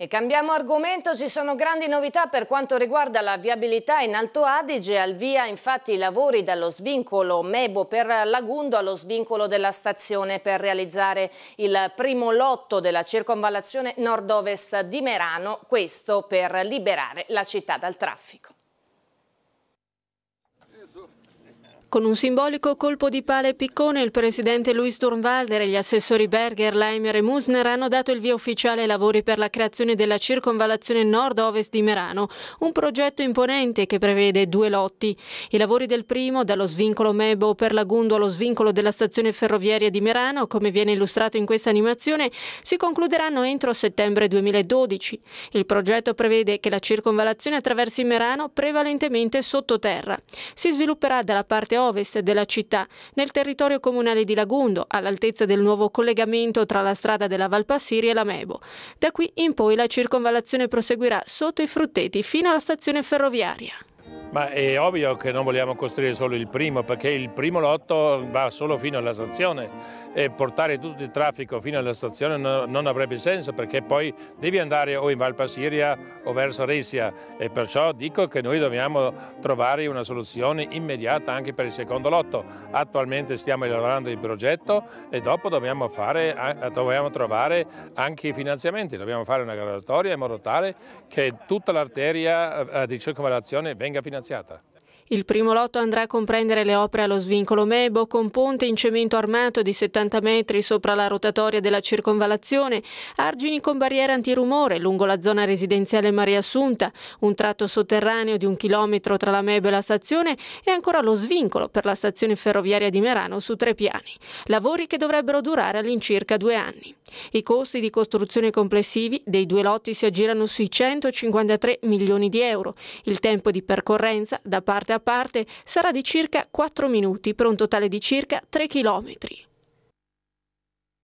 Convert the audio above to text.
E cambiamo argomento, ci sono grandi novità per quanto riguarda la viabilità in Alto Adige, al via infatti i lavori dallo svincolo Mebo per Lagundo allo svincolo della stazione per realizzare il primo lotto della circonvallazione nord-ovest di Merano, questo per liberare la città dal traffico. Con un simbolico colpo di pala e piccone, il presidente Luis Durmwalder e gli assessori Berger, Leimer e Musner hanno dato il via ufficiale ai lavori per la creazione della circonvalazione nord-ovest di Merano, un progetto imponente che prevede due lotti. I lavori del primo, dallo svincolo Mebo per Lagundo allo svincolo della stazione ferroviaria di Merano, come viene illustrato in questa animazione, si concluderanno entro settembre 2012. Il progetto prevede che la circonvalazione attraversi Merano prevalentemente sottoterra. Si svilupperà dalla parte ovest della città, nel territorio comunale di Lagundo, all'altezza del nuovo collegamento tra la strada della Valpassiri e la Mebo. Da qui in poi la circonvallazione proseguirà sotto i frutteti fino alla stazione ferroviaria. Ma è ovvio che non vogliamo costruire solo il primo, perché il primo lotto va solo fino alla stazione e portare tutto il traffico fino alla stazione no, non avrebbe senso, perché poi devi andare o in Valpasiria o verso Resia e perciò dico che noi dobbiamo trovare una soluzione immediata anche per il secondo lotto. Attualmente stiamo elaborando il progetto e dopo dobbiamo, fare, dobbiamo trovare anche i finanziamenti, dobbiamo fare una graduatoria in modo tale che tutta l'arteria eh, di circolazione venga finanziata. financiată. Il primo lotto andrà a comprendere le opere allo svincolo Mebo con ponte in cemento armato di 70 metri sopra la rotatoria della circonvalazione, argini con barriere antirumore lungo la zona residenziale Maria Assunta, un tratto sotterraneo di un chilometro tra la Mebo e la stazione e ancora lo svincolo per la stazione ferroviaria di Merano su tre piani, lavori che dovrebbero durare all'incirca due anni. I costi di costruzione complessivi dei due lotti si aggirano sui 153 milioni di euro. Il tempo di percorrenza da parte a parte sarà di circa 4 minuti per un totale di circa 3 chilometri.